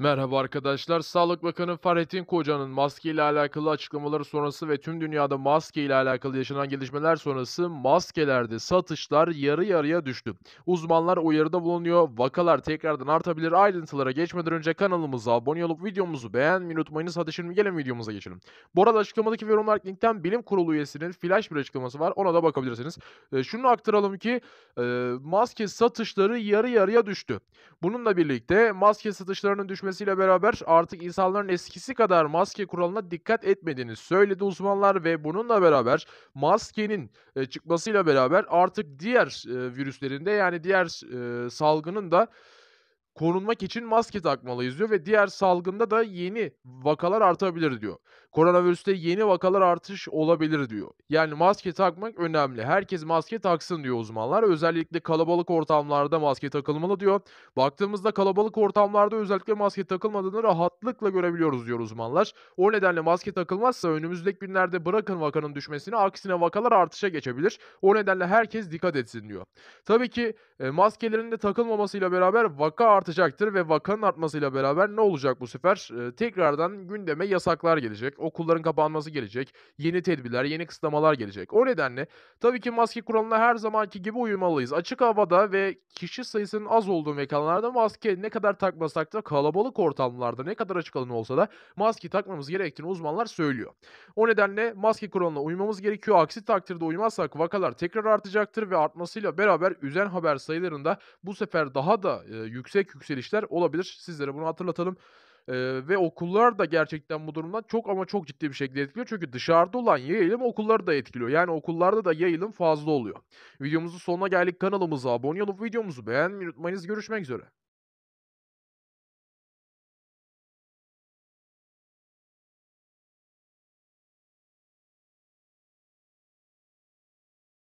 Merhaba arkadaşlar. Sağlık Bakanı Fahrettin Koca'nın maske ile alakalı açıklamaları sonrası ve tüm dünyada maske ile alakalı yaşanan gelişmeler sonrası maskelerde satışlar yarı yarıya düştü. Uzmanlar uyarıda bulunuyor. Vakalar tekrardan artabilir. Ayrıntılara geçmeden önce kanalımıza abone olup videomuzu beğenmeyi unutmayınız. Hadi şimdi gelin videomuza geçelim. Bu arada açıklamadaki ve yorumlar linkten bilim kurulu üyesinin flash bir açıklaması var. Ona da bakabilirsiniz. E, şunu aktaralım ki e, maske satışları yarı yarıya düştü. Bununla birlikte maske satışlarının düşmesi gelmesiyle beraber artık insanların eskisi kadar maske kuralına dikkat etmediğini söyledi uzmanlar ve bununla beraber maskenin e, çıkmasıyla beraber artık diğer e, virüslerinde yani diğer e, salgının da korunmak için maske takmalıyız diyor ve diğer salgında da yeni vakalar artabilir diyor. Koronavirüste yeni vakalar artış olabilir diyor. Yani maske takmak önemli. Herkes maske taksın diyor uzmanlar. Özellikle kalabalık ortamlarda maske takılmalı diyor. Baktığımızda kalabalık ortamlarda özellikle maske takılmadığını rahatlıkla görebiliyoruz diyor uzmanlar. O nedenle maske takılmazsa önümüzdeki günlerde bırakın vakanın düşmesini aksine vakalar artışa geçebilir. O nedenle herkes dikkat etsin diyor. Tabii ki e, maskelerin de takılmamasıyla beraber vaka artacaktır ve vakanın artmasıyla beraber ne olacak bu sefer? E, tekrardan gündeme yasaklar gelecek, okulların kapanması gelecek, yeni tedbirler, yeni kısıtlamalar gelecek. O nedenle tabii ki maske kuralına her zamanki gibi uymalıyız. Açık havada ve kişi sayısının az olduğu mekanlarda maske ne kadar takmasak da kalabalık ortamlarda ne kadar açık alan olsa da maske takmamız gerektiğini uzmanlar söylüyor. O nedenle maske kuralına uymamız gerekiyor. Aksi takdirde uymazsak vakalar tekrar artacaktır ve artmasıyla beraber üzen haber sayılarında bu sefer daha da e, yüksek yükselişler olabilir. Sizlere bunu hatırlatalım. Ee, ve okullar da gerçekten bu durumdan çok ama çok ciddi bir şekilde etkiliyor. Çünkü dışarıda olan yayılım okulları da etkiliyor. Yani okullarda da yayılım fazla oluyor. Videomuzun sonuna geldik. Kanalımıza abone olup videomuzu beğenmeyi unutmayınız. Görüşmek üzere.